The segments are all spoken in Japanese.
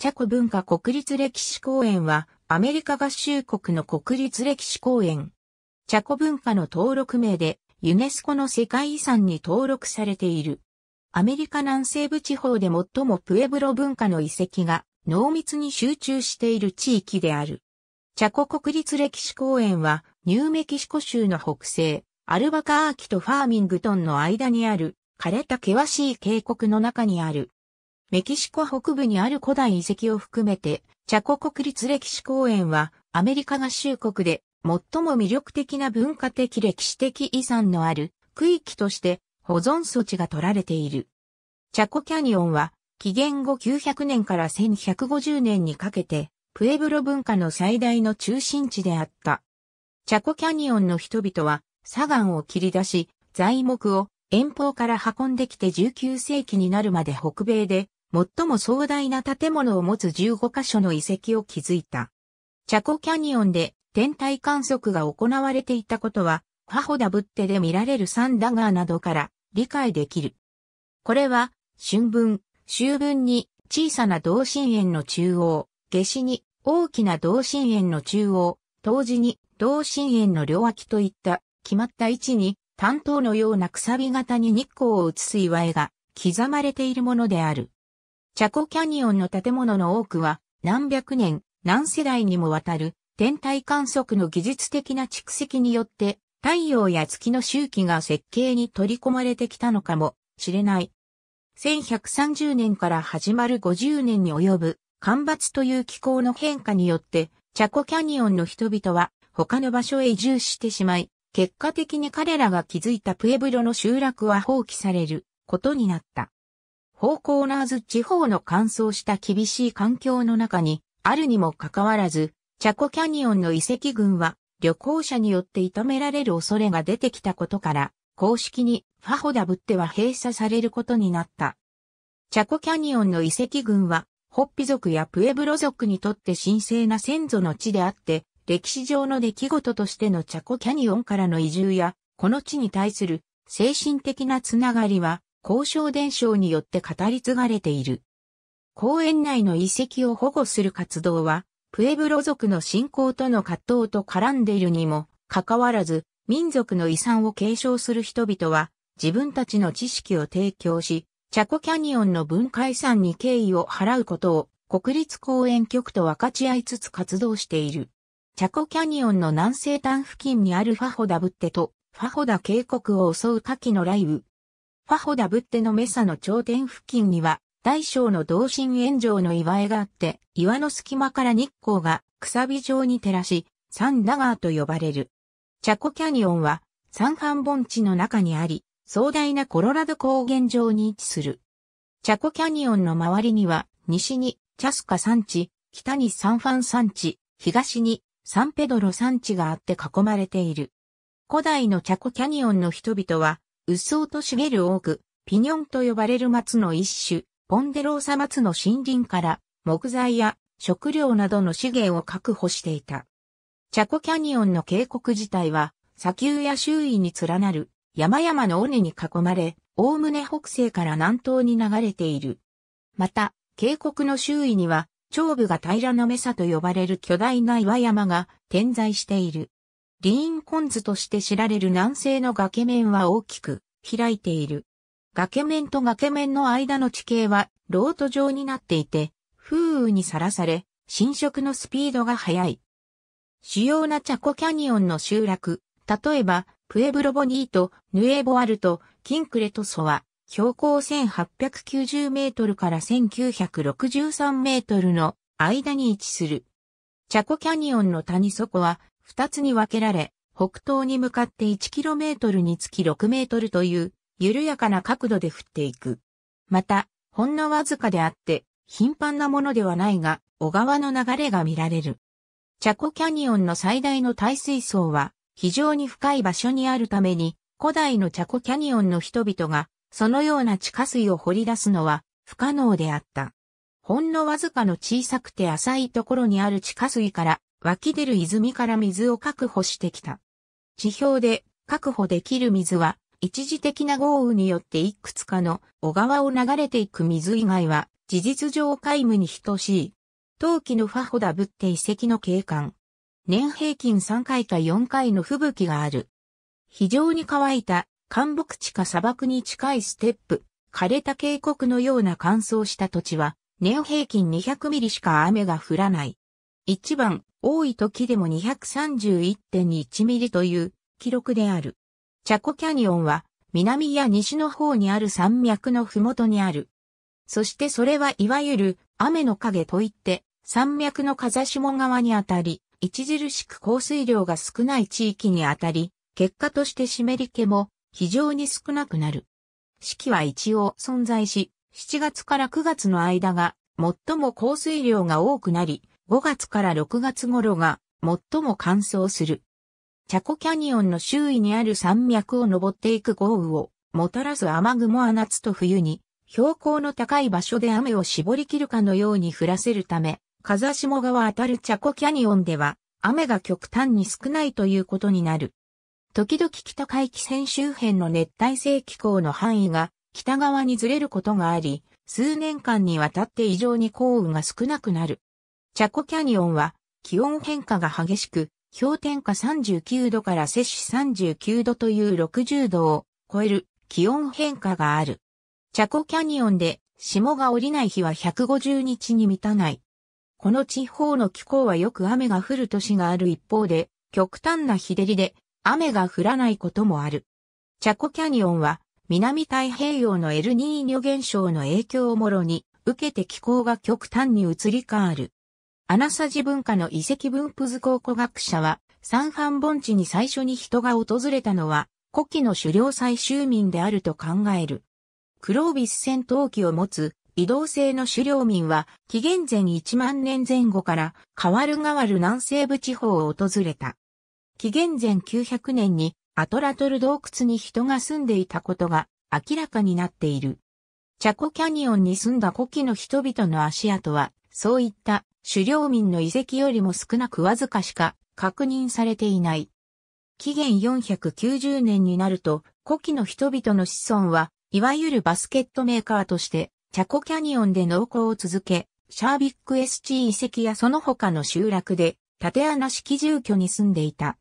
チャコ文化国立歴史公園は、アメリカ合衆国の国立歴史公園。チャコ文化の登録名で、ユネスコの世界遺産に登録されている。アメリカ南西部地方で最もプエブロ文化の遺跡が濃密に集中している地域である。チャコ国立歴史公園は、ニューメキシコ州の北西、アルバカーキとファーミングトンの間にある、枯れた険しい渓谷の中にある。メキシコ北部にある古代遺跡を含めて、チャコ国立歴史公園は、アメリカ合衆国で最も魅力的な文化的歴史的遺産のある区域として保存措置が取られている。チャコキャニオンは、紀元後900年から1150年にかけて、プエブロ文化の最大の中心地であった。チャコキャニオンの人々は、砂岩を切り出し、材木を遠方から運んできて19世紀になるまで北米で最も壮大な建物を持つ15カ所の遺跡を築いた。チャコキャニオンで天体観測が行われていたことは、ハホダブッテで見られるサンダガーなどから理解できる。これは、春分、秋分に小さな同心円の中央、下肢に大きな同心円の中央、冬時に同心円の両脇といった決まった位置に担当のようなくさび型に日光を映す岩絵が刻まれているものである。チャコキャニオンの建物の多くは何百年、何世代にもわたる天体観測の技術的な蓄積によって太陽や月の周期が設計に取り込まれてきたのかもしれない。1130年から始まる50年に及ぶ干ばつという気候の変化によって、チャコキャニオンの人々は他の場所へ移住してしまい、結果的に彼らが築いたプエブロの集落は放棄されることになった。フォーコーナーズ地方の乾燥した厳しい環境の中にあるにもかかわらず、チャコキャニオンの遺跡群は旅行者によって痛められる恐れが出てきたことから、公式にファホダブっては閉鎖されることになった。チャコキャニオンの遺跡群は、ホッピ族やプエブロ族にとって神聖な先祖の地であって、歴史上の出来事としてのチャコキャニオンからの移住や、この地に対する精神的なつながりは交渉伝承によって語り継がれている。公園内の遺跡を保護する活動は、プエブロ族の信仰との葛藤と絡んでいるにも、かかわらず、民族の遺産を継承する人々は、自分たちの知識を提供し、チャコキャニオンの文化遺産に敬意を払うことを、国立公園局と分かち合いつつ活動している。チャコキャニオンの南西端付近にあるファホダブッテと、ファホダ渓谷を襲う夏季の雷雨、ファホダブッテのメサの頂点付近には、大小の同心炎上の岩絵があって、岩の隙間から日光がくさび状に照らし、サンダガーと呼ばれる。チャコキャニオンは、ァン盆地の中にあり、壮大なコロラド高原上に位置する。チャコキャニオンの周りには、西にチャスカ山地、北にサンファン山地、東にサンペドロ山地があって囲まれている。古代のチャコキャニオンの人々は、鬱蒼と茂る多く、ピニョンと呼ばれる松の一種、ポンデローサ松の森林から木材や食料などの資源を確保していた。チャコキャニオンの渓谷自体は砂丘や周囲に連なる山々の尾根に囲まれ、おおむね北西から南東に流れている。また、渓谷の周囲には、頂部が平なメサと呼ばれる巨大な岩山が点在している。リーンコンズとして知られる南西の崖面は大きく開いている。崖面と崖面の間の地形はロート状になっていて、風雨にさらされ、侵食のスピードが速い。主要なチャコキャニオンの集落、例えば、プエブロボニート、ヌエボアルト、キンクレトソは、標高1890メートルから1963メートルの間に位置する。チャコキャニオンの谷底は二つに分けられ、北東に向かって 1km につき 6m という緩やかな角度で降っていく。また、ほんのわずかであって、頻繁なものではないが、小川の流れが見られる。チャコキャニオンの最大の耐水層は、非常に深い場所にあるために、古代のチャコキャニオンの人々が、そのような地下水を掘り出すのは不可能であった。ほんのわずかの小さくて浅いところにある地下水から湧き出る泉から水を確保してきた。地表で確保できる水は、一時的な豪雨によっていくつかの小川を流れていく水以外は、事実上皆無に等しい。陶器のファホダブって遺跡の景観。年平均3回か4回の吹雪がある。非常に乾いた寒木地か砂漠に近いステップ、枯れた渓谷のような乾燥した土地は、年平均200ミリしか雨が降らない。一番、多い時でも231.1ミリという記録である。チャコキャニオンは南や西の方にある山脈のふもとにある。そしてそれはいわゆる雨の影といって山脈の風下側にあたり、著しく降水量が少ない地域にあたり、結果として湿り気も非常に少なくなる。四季は一応存在し、7月から9月の間が最も降水量が多くなり、5月から6月頃が最も乾燥する。チャコキャニオンの周囲にある山脈を登っていく豪雨をもたらす雨雲は夏と冬に標高の高い場所で雨を絞り切るかのように降らせるため、風下側当たるチャコキャニオンでは雨が極端に少ないということになる。時々北海気線周辺の熱帯性気候の範囲が北側にずれることがあり、数年間にわたって異常に降雨が少なくなる。チャコキャニオンは気温変化が激しく、氷点下39度から摂氏39度という60度を超える気温変化がある。チャコキャニオンで霜が降りない日は150日に満たない。この地方の気候はよく雨が降る年がある一方で、極端な日照りで雨が降らないこともある。チャコキャニオンは南太平洋のエルニーニョ現象の影響をもろに受けて気候が極端に移り変わる。アナサジ文化の遺跡分布図考古学者は、三半盆地に最初に人が訪れたのは、古希の狩猟採集民であると考える。クロービス戦闘機を持つ移動性の狩猟民は、紀元前1万年前後から、変わる変わる南西部地方を訪れた。紀元前900年に、アトラトル洞窟に人が住んでいたことが明らかになっている。チャコキャニオンに住んだ古希の人々の足跡は、そういった狩猟民の遺跡よりも少なくわずかしか確認されていない。紀元490年になると、古希の人々の子孫は、いわゆるバスケットメーカーとして、チャコキャニオンで農耕を続け、シャービックエスチー遺跡やその他の集落で、縦穴式住居に住んでいた。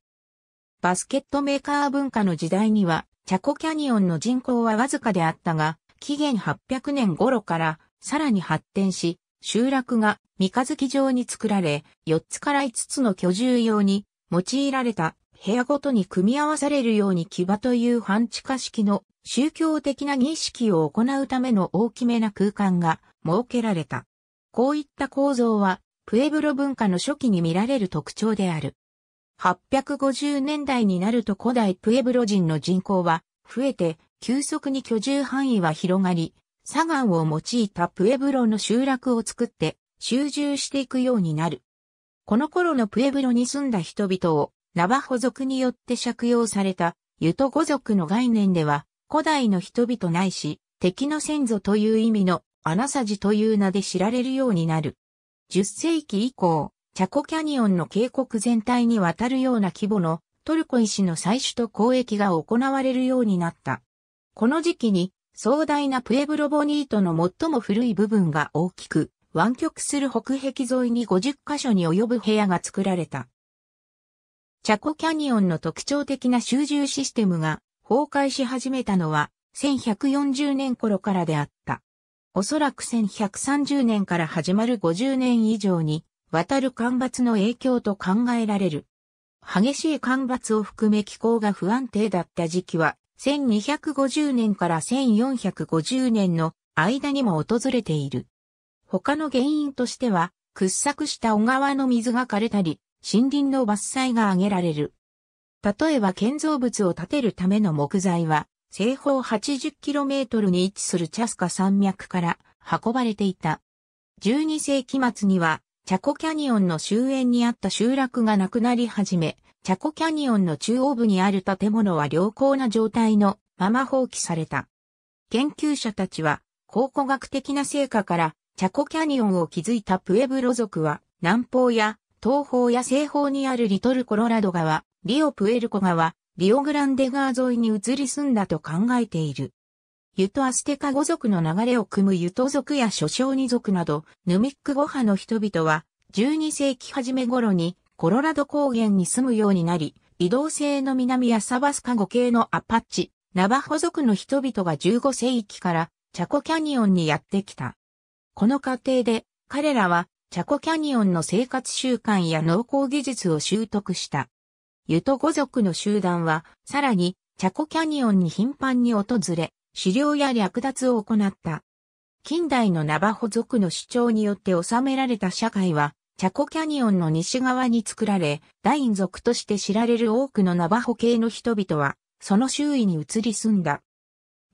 バスケットメーカー文化の時代には、チャコキャニオンの人口はわずかであったが、紀元800年頃からさらに発展し、集落が三日月状に作られ、四つから五つの居住用に用いられた部屋ごとに組み合わされるように木場という半地下式の宗教的な儀式を行うための大きめな空間が設けられた。こういった構造はプエブロ文化の初期に見られる特徴である。850年代になると古代プエブロ人の人口は増えて急速に居住範囲は広がり、砂岩を用いたプエブロの集落を作って集中していくようになる。この頃のプエブロに住んだ人々をナバホ族によって借用されたユト語族の概念では古代の人々ないし敵の先祖という意味のアナサジという名で知られるようになる。10世紀以降、チャコキャニオンの渓谷全体にわたるような規模のトルコ石の採取と交易が行われるようになった。この時期に壮大なプエブロボニートの最も古い部分が大きく、湾曲する北壁沿いに50カ所に及ぶ部屋が作られた。チャコキャニオンの特徴的な集中システムが崩壊し始めたのは1140年頃からであった。おそらく1130年から始まる50年以上に渡る干ばつの影響と考えられる。激しい干ばつを含め気候が不安定だった時期は1250年から1450年の間にも訪れている。他の原因としては、掘削した小川の水が枯れたり、森林の伐採が挙げられる。例えば建造物を建てるための木材は、西方 80km に位置するチャスカ山脈から運ばれていた。12世紀末には、チャコキャニオンの終焉にあった集落がなくなり始め、チャコキャニオンの中央部にある建物は良好な状態のまま放棄された。研究者たちは考古学的な成果からチャコキャニオンを築いたプエブロ族は南方や東方や西方にあるリトルコロラド川、リオプエルコ川、リオグランデ川沿いに移り住んだと考えている。ユトアステカ語族の流れを組むユト族や諸小二族など、ヌミック語派の人々は、12世紀初め頃にコロラド高原に住むようになり、移動性の南やサバスカ語系のアパッチ、ナバホ族の人々が15世紀からチャコキャニオンにやってきた。この過程で彼らはチャコキャニオンの生活習慣や農耕技術を習得した。ユト語族の集団はさらにチャコキャニオンに頻繁に訪れ、狩猟や略奪を行った。近代のナバホ族の主張によって収められた社会はチャコキャニオンの西側に作られ、大員族として知られる多くのナバホ系の人々は、その周囲に移り住んだ。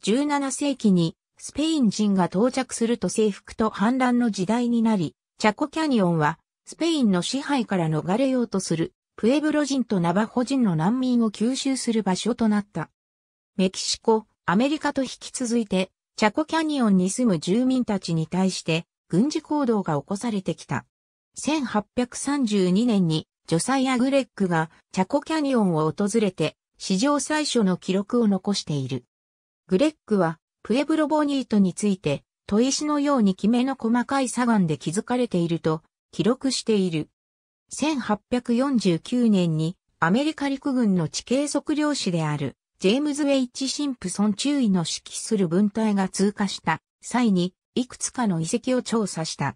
17世紀に、スペイン人が到着すると征服と反乱の時代になり、チャコキャニオンは、スペインの支配から逃れようとする、プエブロ人とナバホ人の難民を吸収する場所となった。メキシコ、アメリカと引き続いて、チャコキャニオンに住む住民たちに対して、軍事行動が起こされてきた。1832年にジョサイア・グレッグがチャコキャニオンを訪れて史上最初の記録を残している。グレッグはプエブロボニートについて砥石のようにきめの細かい砂岩で築かれていると記録している。1849年にアメリカ陸軍の地形測量士であるジェームズ・ウェイチ・シンプソン中尉の指揮する分隊が通過した際にいくつかの遺跡を調査した。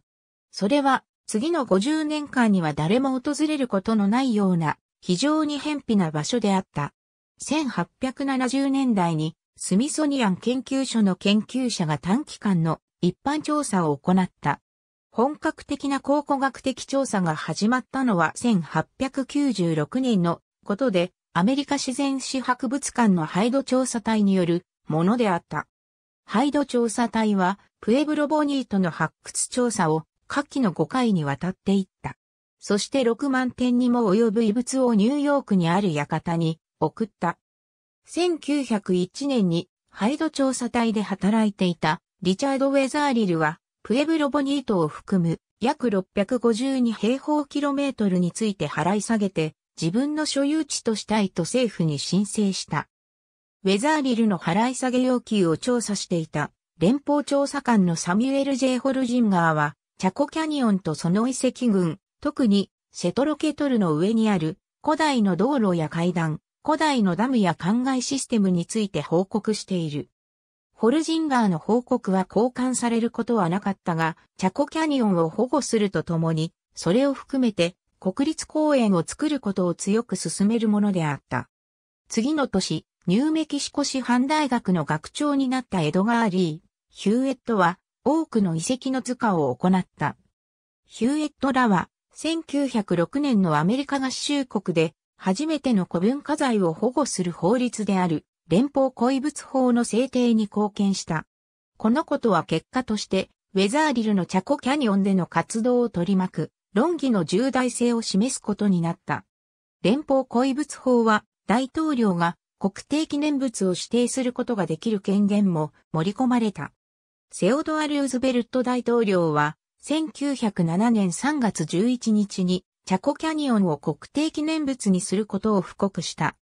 それは次の50年間には誰も訪れることのないような非常に偏僻な場所であった。1870年代にスミソニアン研究所の研究者が短期間の一般調査を行った。本格的な考古学的調査が始まったのは1896年のことで、アメリカ自然史博物館のハイド調査隊によるものであった。ハイド調査隊は、プエブロボニートの発掘調査を下記の5回にわたっていった。そして6万点にも及ぶ遺物をニューヨークにある館に送った。1901年にハイド調査隊で働いていたリチャード・ウェザーリルはプエブロボニートを含む約652平方キロメートルについて払い下げて自分の所有地としたいと政府に申請した。ウェザーリルの払い下げ要求を調査していた連邦調査官のサミュエル・ジェイホルジンガーはチャコキャニオンとその遺跡群、特にセトロケトルの上にある古代の道路や階段、古代のダムや灌漑システムについて報告している。ホルジンガーの報告は交換されることはなかったが、チャコキャニオンを保護するとともに、それを含めて国立公園を作ることを強く進めるものであった。次の年、ニューメキシコ市販大学の学長になったエドガー・リー・ヒューエットは、多くの遺跡の図鑑を行った。ヒューエットらは、1906年のアメリカ合衆国で、初めての古文化財を保護する法律である、連邦古遺物法の制定に貢献した。このことは結果として、ウェザーリルのチャコキャニオンでの活動を取り巻く、論議の重大性を示すことになった。連邦古遺物法は、大統領が国定記念物を指定することができる権限も盛り込まれた。セオドア・ルーズベルト大統領は、1907年3月11日に、チャコキャニオンを国定記念物にすることを布告した。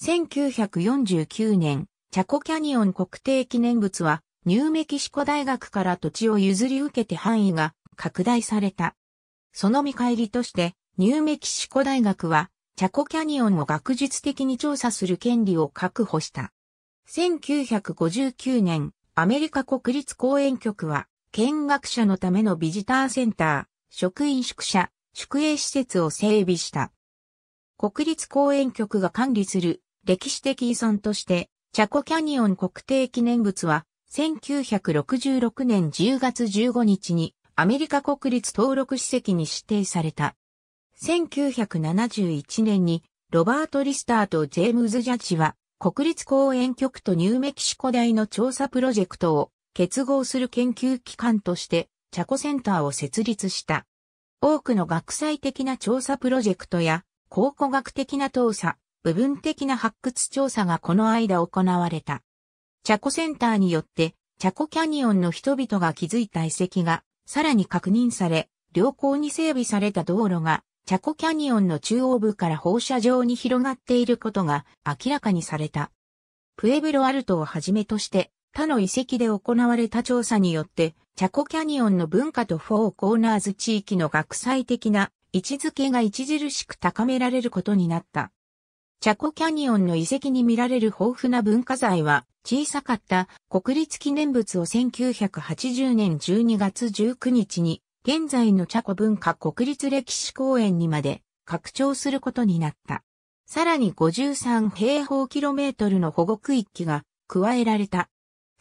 1949年、チャコキャニオン国定記念物は、ニューメキシコ大学から土地を譲り受けて範囲が拡大された。その見返りとして、ニューメキシコ大学は、チャコキャニオンを学術的に調査する権利を確保した。1959年、アメリカ国立公園局は、見学者のためのビジターセンター、職員宿舎、宿営施設を整備した。国立公園局が管理する歴史的遺存として、チャコキャニオン国定記念物は、1966年10月15日にアメリカ国立登録史跡に指定された。1971年にロバート・リスターとジェームズ・ジャッジは国立公園局とニューメキシコ大の調査プロジェクトを結合する研究機関としてチャコセンターを設立した。多くの学際的な調査プロジェクトや考古学的な調査、部分的な発掘調査がこの間行われた。チャコセンターによってチャコキャニオンの人々が築いた遺跡がさらに確認され、良好に整備された道路がチャコキャニオンの中央部から放射状に広がっていることが明らかにされた。プエブロアルトをはじめとして他の遺跡で行われた調査によって、チャコキャニオンの文化とフォーコーナーズ地域の学際的な位置づけが著しく高められることになった。チャコキャニオンの遺跡に見られる豊富な文化財は、小さかった国立記念物を1980年12月19日に現在のチャコ文化国立歴史公園にまで拡張することになった。さらに53平方キロメートルの保護区域が加えられた。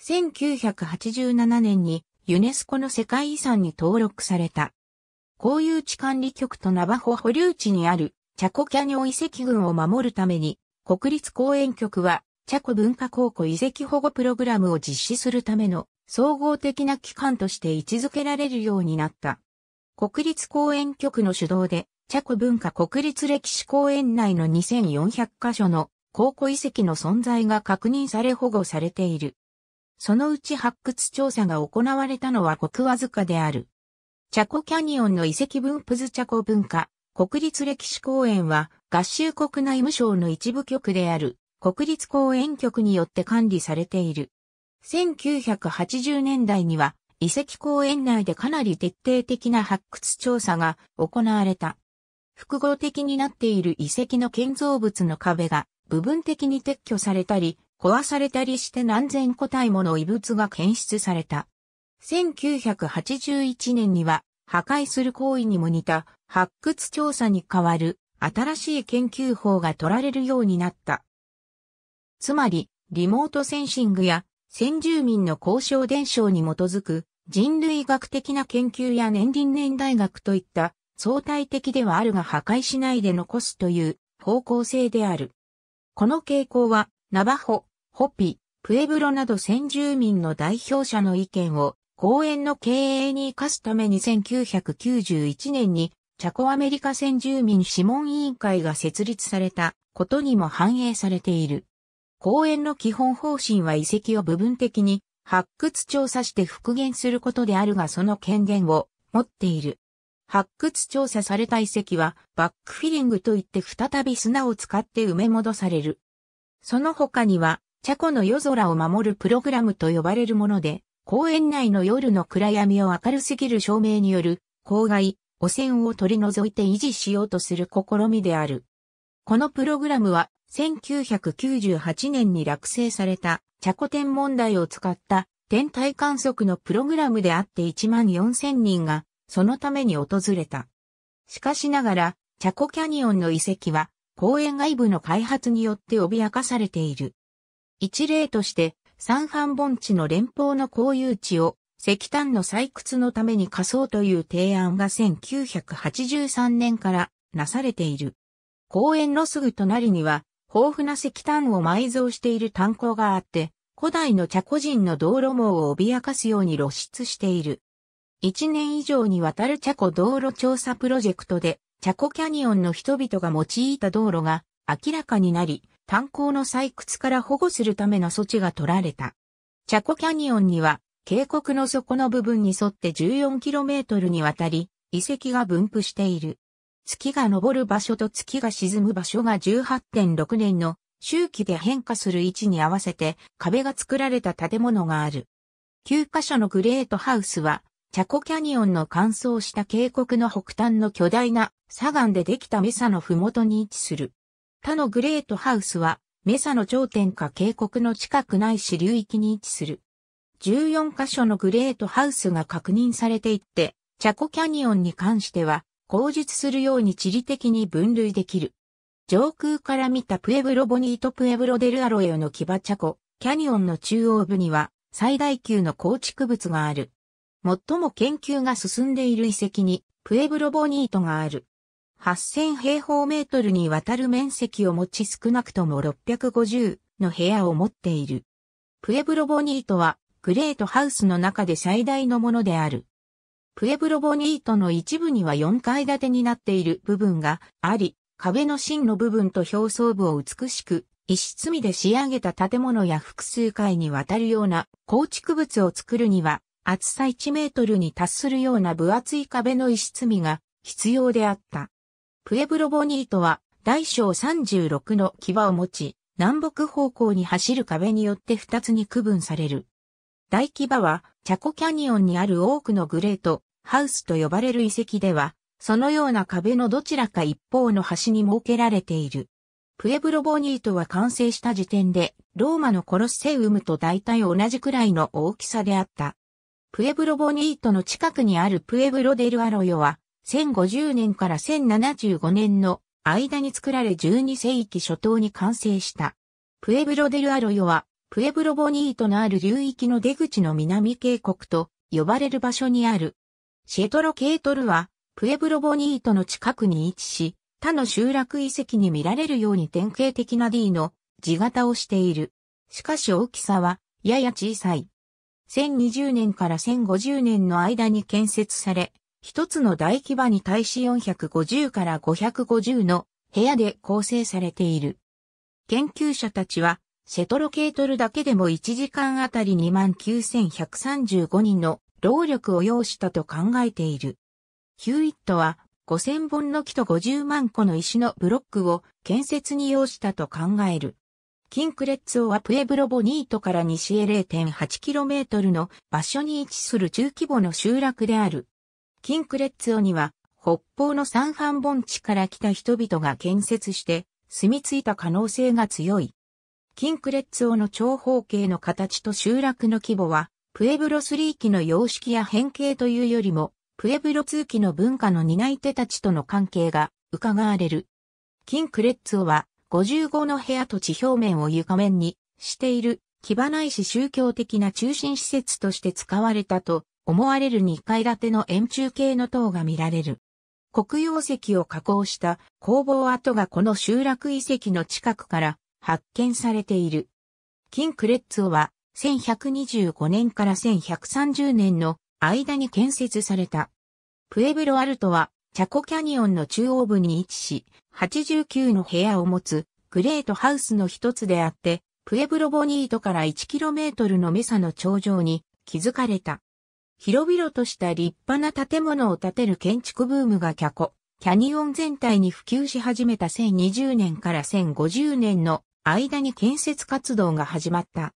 1987年にユネスコの世界遺産に登録された。公有地管理局とナバホ保留地にあるチャコキャニオ遺跡群を守るために国立公園局はチャコ文化高校遺跡保護プログラムを実施するための総合的な機関として位置づけられるようになった。国立公園局の主導で、チャコ文化国立歴史公園内の2400カ所の考古遺跡の存在が確認され保護されている。そのうち発掘調査が行われたのは国ずかである。チャコキャニオンの遺跡分布図チャコ文化国立歴史公園は合衆国内務省の一部局である国立公園局によって管理されている。1980年代には遺跡公園内でかなり徹底的な発掘調査が行われた。複合的になっている遺跡の建造物の壁が部分的に撤去されたり、壊されたりして何千個体もの遺物が検出された。1981年には破壊する行為にも似た発掘調査に代わる新しい研究法が取られるようになった。つまり、リモートセンシングや先住民の交渉伝承に基づく人類学的な研究や年輪年代学といった相対的ではあるが破壊しないで残すという方向性である。この傾向はナバホ、ホピ、プエブロなど先住民の代表者の意見を公園の経営に生かすために1991年にチャコアメリカ先住民諮問委員会が設立されたことにも反映されている。公園の基本方針は遺跡を部分的に発掘調査して復元することであるがその権限を持っている。発掘調査された遺跡はバックフィリングといって再び砂を使って埋め戻される。その他には、チャコの夜空を守るプログラムと呼ばれるもので、公園内の夜の暗闇を明るすぎる照明による、公害、汚染を取り除いて維持しようとする試みである。このプログラムは1998年に落成された、チャコ天問題を使った天体観測のプログラムであって1万4000人が、そのために訪れた。しかしながら、チャコキャニオンの遺跡は、公園外部の開発によって脅かされている。一例として、三半盆地の連邦の公有地を石炭の採掘のために貸そうという提案が1983年からなされている。公園のすぐ隣には豊富な石炭を埋蔵している炭鉱があって、古代のチャコ人の道路網を脅かすように露出している。一年以上にわたるチャコ道路調査プロジェクトで、チャコキャニオンの人々が用いた道路が明らかになり、炭鉱の採掘から保護するための措置が取られた。チャコキャニオンには、渓谷の底の部分に沿って 14km にわたり、遺跡が分布している。月が昇る場所と月が沈む場所が18.6年の周期で変化する位置に合わせて壁が作られた建物がある。9カ所のグレートハウスは、チャコキャニオンの乾燥した渓谷の北端の巨大な砂岩でできたメサの麓に位置する。他のグレートハウスは、メサの頂点か渓谷の近くない支流域に位置する。14カ所のグレートハウスが確認されていって、チャコキャニオンに関しては、口述するように地理的に分類できる。上空から見たプエブロボニートプエブロデルアロエのキバチャコ、キャニオンの中央部には最大級の構築物がある。最も研究が進んでいる遺跡にプエブロボニートがある。8000平方メートルにわたる面積を持ち少なくとも650の部屋を持っている。プエブロボニートはグレートハウスの中で最大のものである。プエブロボニートの一部には4階建てになっている部分があり、壁の芯の部分と表層部を美しく、一室見で仕上げた建物や複数階にわたるような構築物を作るには、厚さ1メートルに達するような分厚い壁の一室見が必要であった。プエブロボニートは、大小36の牙を持ち、南北方向に走る壁によって2つに区分される。大規模は、チャコキャニオンにある多くのグレート、ハウスと呼ばれる遺跡では、そのような壁のどちらか一方の端に設けられている。プエブロボニートは完成した時点で、ローマのコロッセウムと大体同じくらいの大きさであった。プエブロボニートの近くにあるプエブロデルアロヨは、1050年から1075年の間に作られ12世紀初頭に完成した。プエブロデルアロヨはプエブロボニートのある流域の出口の南渓谷と呼ばれる場所にある。シェトロケートルは、プエブロボニートの近くに位置し、他の集落遺跡に見られるように典型的な D の字型をしている。しかし大きさは、やや小さい。1020年から1050年の間に建設され、一つの大規模に対し450から550の部屋で構成されている。研究者たちは、シェトロケートルだけでも1時間あたり29,135人の労力を要したと考えている。ヒューイットは5000本の木と50万個の石のブロックを建設に要したと考える。キンクレッツオはプエブロボニートから西へ 0.8km の場所に位置する中規模の集落である。キンクレッツオには北方の三半盆地から来た人々が建設して住み着いた可能性が強い。キンクレッツオの長方形の形と集落の規模は、プエブロ3期の様式や変形というよりも、プエブロ2期の文化の担い手たちとの関係が伺われる。キンクレッツオは、55の部屋と地表面を床面にしている、木場内市宗教的な中心施設として使われたと思われる2階建ての円柱形の塔が見られる。黒曜石を加工した工房跡がこの集落遺跡の近くから発見されている。金クレッツォは1125年から1130年の間に建設された。プエブロアルトはチャコキャニオンの中央部に位置し、89の部屋を持つグレートハウスの一つであって、プエブロボニートから 1km のメサの頂上に築かれた。広々とした立派な建物を建てる建築ブームがキャコ、キャニオン全体に普及し始めた1020年から1050年の間に建設活動が始まった。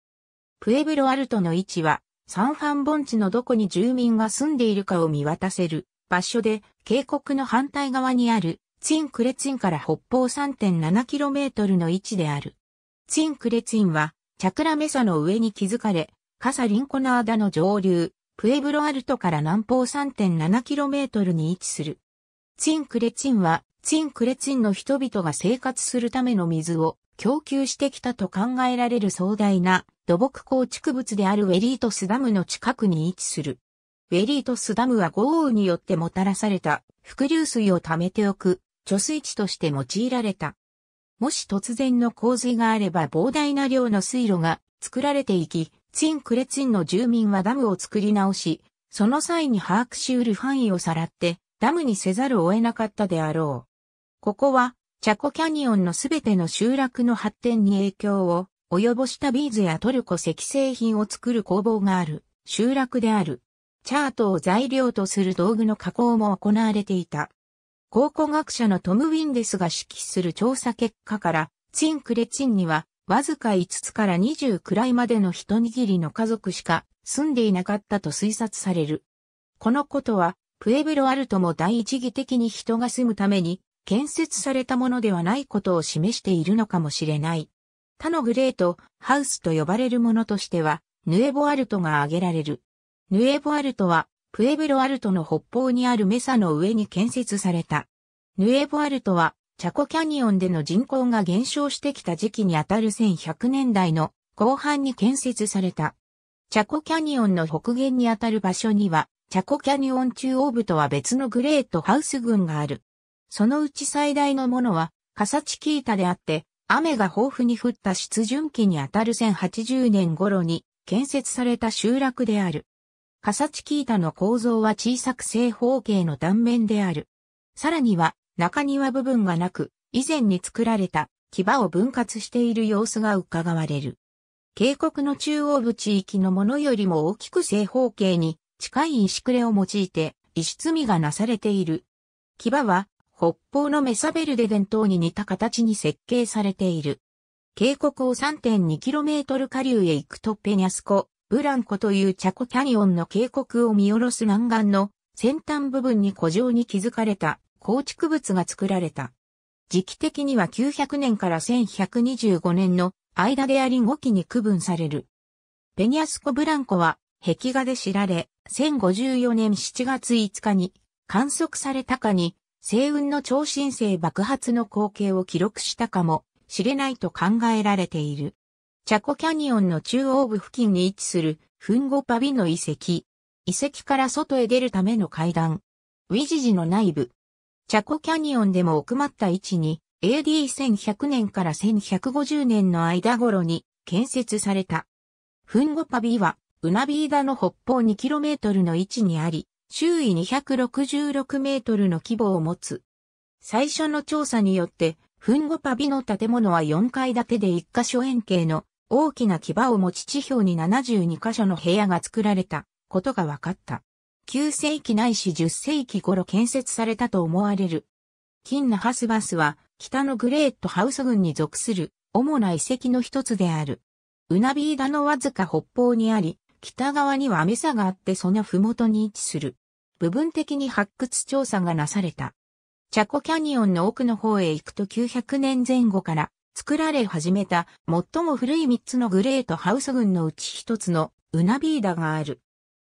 プエブロアルトの位置は、サンファン盆地のどこに住民が住んでいるかを見渡せる場所で、渓谷の反対側にあるツインクレツィンから北方 3.7km の位置である。ツインクレツィンは、チャクラメサの上に築かれ、カサリンコナーダの上流、プエブロアルトから南方 3.7km に位置する。ツインクレチンはツンクレツンの人々が生活するための水を供給してきたと考えられる壮大な土木構築物であるウェリートスダムの近くに位置する。ウェリートスダムは豪雨によってもたらされた伏流水を貯めておく貯水池として用いられた。もし突然の洪水があれば膨大な量の水路が作られていき、ツンクレツンの住民はダムを作り直し、その際に把握し得る範囲をさらってダムにせざるを得なかったであろう。ここは、チャコキャニオンのすべての集落の発展に影響を及ぼしたビーズやトルコ石製品を作る工房がある集落である。チャートを材料とする道具の加工も行われていた。考古学者のトム・ウィンデスが指揮する調査結果から、チンクレチンには、わずか5つから20くらいまでの一握りの家族しか住んでいなかったと推察される。このことは、プエブロアルトも第一義的に人が住むために建設されたものではないことを示しているのかもしれない。他のグレートハウスと呼ばれるものとしては、ヌエボアルトが挙げられる。ヌエボアルトは、プエブロアルトの北方にあるメサの上に建設された。ヌエボアルトは、チャコキャニオンでの人口が減少してきた時期にあたる1100年代の後半に建設された。チャコキャニオンの北限にあたる場所には、チャコキャニオン中央部とは別のグレートハウス群がある。そのうち最大のものは、カサチキータであって、雨が豊富に降った湿潤期にあたる1080年頃に建設された集落である。カサチキータの構造は小さく正方形の断面である。さらには中庭部分がなく、以前に作られた牙を分割している様子が伺われる。渓谷の中央部地域のものよりも大きく正方形に近い石くれを用いて石積みがなされている。牙は北方のメサベルデ伝統に似た形に設計されている。渓谷を 3.2km 下流へ行くとペニャスコ、ブランコというチャコキャニオンの渓谷を見下ろす南岸の先端部分に古城に築かれた構築物が作られた。時期的には900年から1125年の間であり5期に区分される。ペニャスコブランコは壁画で知られ、1054年7月5日に観測されたかに星雲の超新星爆発の光景を記録したかもしれないと考えられている。チャコキャニオンの中央部付近に位置するフンゴパビの遺跡。遺跡から外へ出るための階段。ウィジジの内部。チャコキャニオンでも奥まった位置に AD1100 年から1150年の間頃に建設された。フンゴパビはウナビーダの北方 2km の位置にあり、周囲266メートルの規模を持つ。最初の調査によって、フンゴパビの建物は4階建てで1箇所円形の大きな牙を持ち地表に72箇所の部屋が作られたことが分かった。9世紀ないし10世紀頃建設されたと思われる。金ナハスバスは北のグレートハウス群に属する主な遺跡の一つである。ウナビーダのわずか北方にあり、北側にはメサがあってその麓に位置する。部分的に発掘調査がなされた。チャコキャニオンの奥の方へ行くと900年前後から作られ始めた最も古い3つのグレートハウス群のうち1つのウナビーダがある。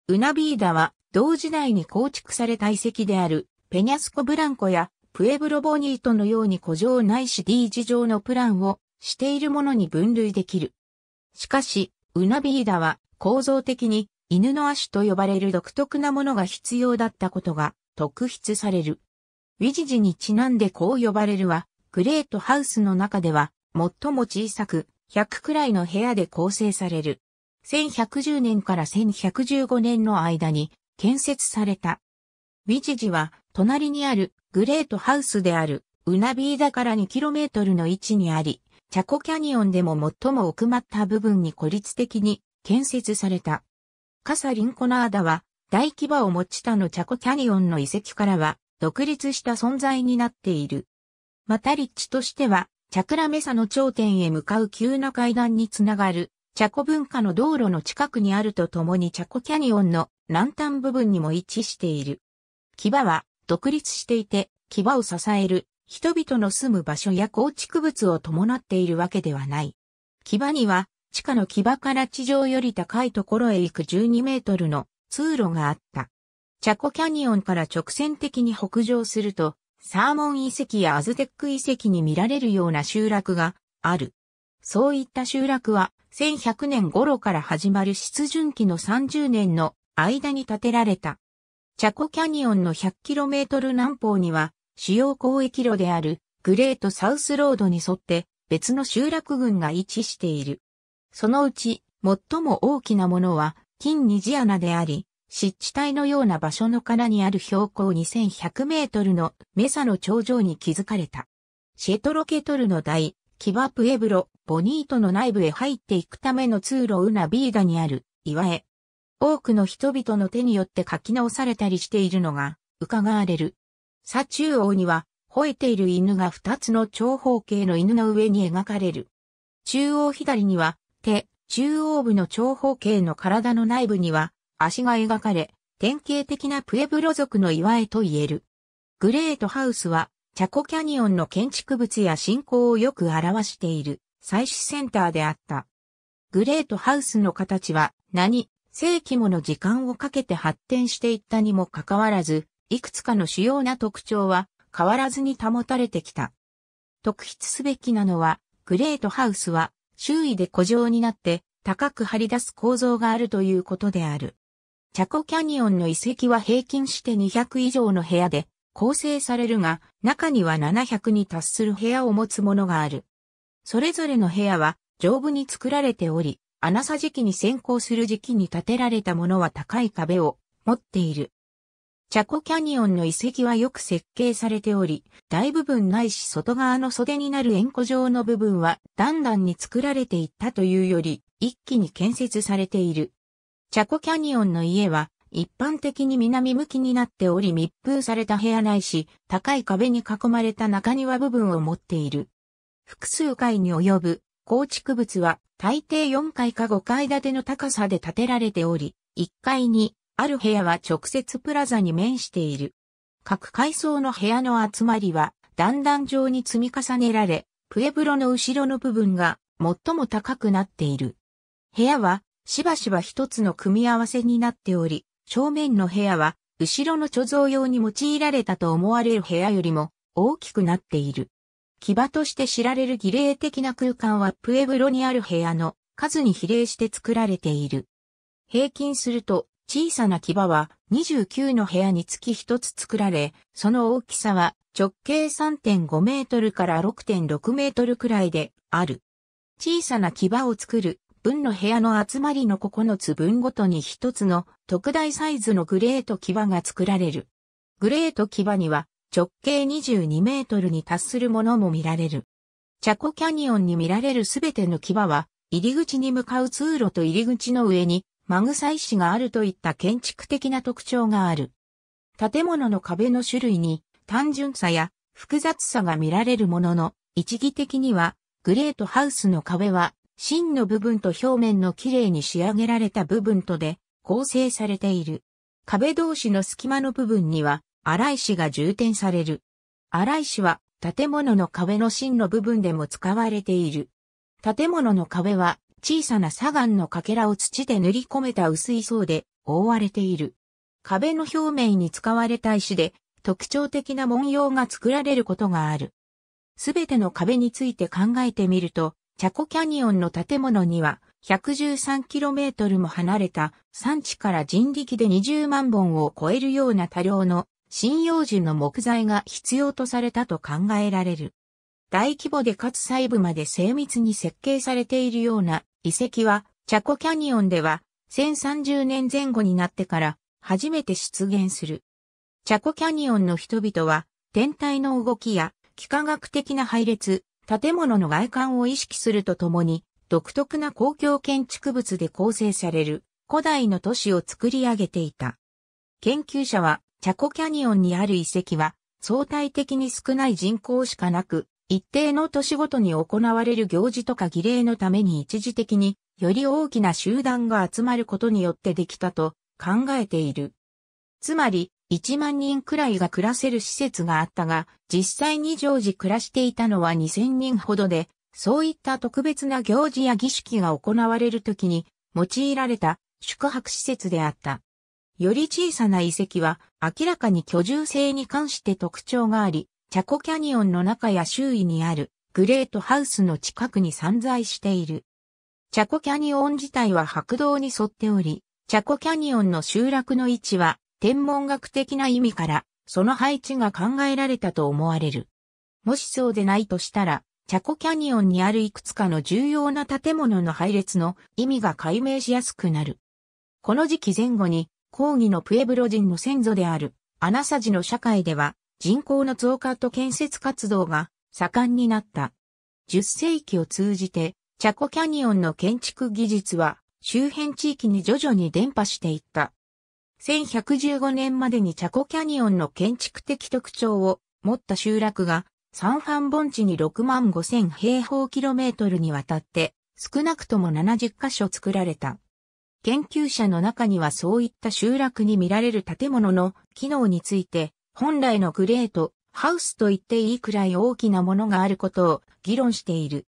ウナビーダは同時代に構築された遺跡であるペニャスコブランコやプエブロボニートのように古城ないし D 字情のプランをしているものに分類できる。しかし、ウナビーダは構造的に犬の足と呼ばれる独特なものが必要だったことが特筆される。ウィジジにちなんでこう呼ばれるは、グレートハウスの中では最も小さく100くらいの部屋で構成される。1110年から1115年の間に建設された。ウィジジは隣にあるグレートハウスであるウナビーダから 2km の位置にあり、チャコキャニオンでも最も奥まった部分に孤立的に建設された。カサリンコナーダは、大牙を持ちたのチャコキャニオンの遺跡からは、独立した存在になっている。また立地としては、チャクラメサの頂点へ向かう急な階段につながる、チャコ文化の道路の近くにあるとともにチャコキャニオンの南端部分にも位置している。牙は独立していて、牙を支える人々の住む場所や構築物を伴っているわけではない。牙には地下の木場から地上より高いところへ行く12メートルの通路があった。チャコキャニオンから直線的に北上すると、サーモン遺跡やアズテック遺跡に見られるような集落がある。そういった集落は1100年頃から始まる湿潤期の30年の間に建てられた。チャコキャニオンの 100km 南方には主要交易路であるグレートサウスロードに沿って別の集落群が位置している。そのうち、最も大きなものは、金虹穴であり、湿地帯のような場所の殻にある標高2100メートルのメサの頂上に築かれた。シェトロケトルの台、キバプエブロ、ボニートの内部へ入っていくための通路ウナビーダにある岩へ。多くの人々の手によって書き直されたりしているのが伺われる。左中央には吠えている犬が二つの長方形の犬の上に描かれる。中央左には手、中央部の長方形の体の内部には足が描かれ、典型的なプエブロ族の岩絵と言える。グレートハウスは、チャコキャニオンの建築物や信仰をよく表している採取センターであった。グレートハウスの形は何世紀もの時間をかけて発展していったにもかかわらず、いくつかの主要な特徴は変わらずに保たれてきた。特筆すべきなのは、グレートハウスは周囲で古城になって高く張り出す構造があるということである。チャコキャニオンの遺跡は平均して200以上の部屋で構成されるが、中には700に達する部屋を持つものがある。それぞれの部屋は丈夫に作られており、穴さ時期に先行する時期に建てられたものは高い壁を持っている。チャコキャニオンの遺跡はよく設計されており、大部分ないし外側の袖になる円弧状の部分は段々に作られていったというより、一気に建設されている。チャコキャニオンの家は、一般的に南向きになっており密封された部屋ないし、高い壁に囲まれた中庭部分を持っている。複数階に及ぶ構築物は大抵4階か5階建ての高さで建てられており、1階にある部屋は直接プラザに面している。各階層の部屋の集まりは、段々状に積み重ねられ、プエブロの後ろの部分が最も高くなっている。部屋は、しばしば一つの組み合わせになっており、正面の部屋は、後ろの貯蔵用に用いられたと思われる部屋よりも大きくなっている。牙として知られる儀礼的な空間はプエブロにある部屋の数に比例して作られている。平均すると小さな牙は29の部屋につき1つ作られ、その大きさは直径3.5メートルから6.6メートルくらいである。小さな牙を作る分の部屋の集まりの9つ分ごとに1つの特大サイズのグレート牙が作られる。グレート牙には直径22メートルに達するものも見られる。チャコキャニオンに見られるすべての牙は入り口に向かう通路と入り口の上にマグサイシがあるといった建築的な特徴がある。建物の壁の種類に単純さや複雑さが見られるものの、一義的にはグレートハウスの壁は芯の部分と表面の綺麗に仕上げられた部分とで構成されている。壁同士の隙間の部分には荒石が充填される。荒石は建物の壁の芯の部分でも使われている。建物の壁は小さな砂岩のかけらを土で塗り込めた薄い層で覆われている。壁の表面に使われた石で特徴的な文様が作られることがある。すべての壁について考えてみると、チャコキャニオンの建物には 113km も離れた産地から人力で20万本を超えるような多量の針葉樹の木材が必要とされたと考えられる。大規模でかつ細部まで精密に設計されているような遺跡は、チャコキャニオンでは、1030年前後になってから初めて出現する。チャコキャニオンの人々は、天体の動きや幾何学的な配列、建物の外観を意識するとともに、独特な公共建築物で構成される古代の都市を作り上げていた。研究者は、チャコキャニオンにある遺跡は、相対的に少ない人口しかなく、一定の年ごとに行われる行事とか儀礼のために一時的により大きな集団が集まることによってできたと考えている。つまり、1万人くらいが暮らせる施設があったが、実際に常時暮らしていたのは2000人ほどで、そういった特別な行事や儀式が行われるときに用いられた宿泊施設であった。より小さな遺跡は明らかに居住性に関して特徴があり、チャコキャニオンの中や周囲にあるグレートハウスの近くに散在している。チャコキャニオン自体は白道に沿っており、チャコキャニオンの集落の位置は天文学的な意味からその配置が考えられたと思われる。もしそうでないとしたら、チャコキャニオンにあるいくつかの重要な建物の配列の意味が解明しやすくなる。この時期前後に、抗議のプエブロ人の先祖である、アナサジの社会では、人口の増加と建設活動が盛んになった。10世紀を通じて、チャコキャニオンの建築技術は周辺地域に徐々に伝播していった。1115年までにチャコキャニオンの建築的特徴を持った集落がサンファン盆地に6万5千平方キロメートルにわたって少なくとも70カ所作られた。研究者の中にはそういった集落に見られる建物の機能について本来のグレートハウスと言っていいくらい大きなものがあることを議論している。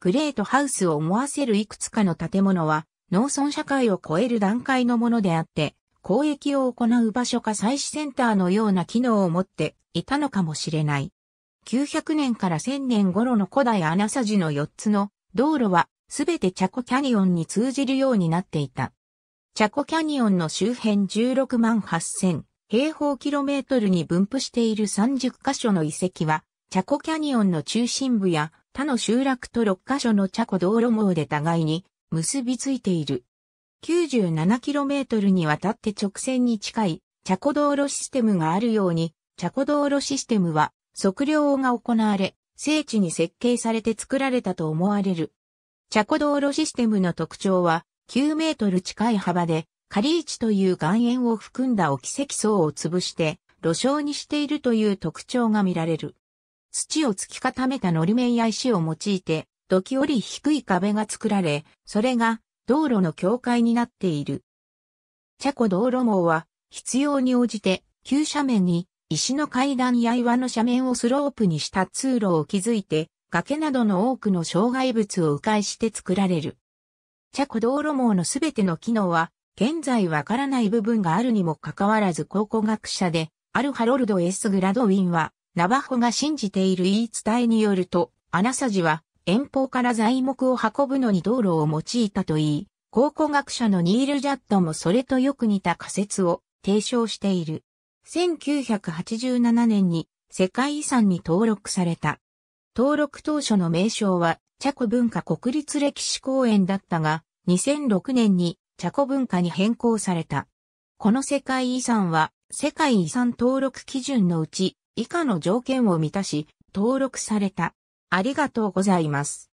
グレートハウスを思わせるいくつかの建物は、農村社会を超える段階のものであって、交易を行う場所か祭祀センターのような機能を持っていたのかもしれない。900年から1000年頃の古代アナサジの4つの道路はすべてチャコキャニオンに通じるようになっていた。チャコキャニオンの周辺16万8000平方キロメートルに分布している30カ所の遺跡は、チャコキャニオンの中心部や他の集落と6カ所のチャコ道路網で互いに結びついている。97km にわたって直線に近いチャコ道路システムがあるように、チャコ道路システムは測量が行われ、聖地に設計されて作られたと思われる。チャコ道路システムの特徴は9メートル近い幅で仮チという岩塩を含んだオキ石層を潰して、路床にしているという特徴が見られる。土を突き固めたのり面や石を用いて、時折低い壁が作られ、それが道路の境界になっている。茶コ道路網は必要に応じて急斜面に石の階段や岩の斜面をスロープにした通路を築いて崖などの多くの障害物を迂回して作られる。茶コ道路網のすべての機能は現在わからない部分があるにもかかわらず考古学者で、あるハロルド・エス・グラドウィンは、ナバホが信じている言い伝えによると、アナサジは遠方から材木を運ぶのに道路を用いたといい、考古学者のニール・ジャットもそれとよく似た仮説を提唱している。1987年に世界遺産に登録された。登録当初の名称は、チャコ文化国立歴史公園だったが、2006年にチャコ文化に変更された。この世界遺産は、世界遺産登録基準のうち、以下の条件を満たし、登録された。ありがとうございます。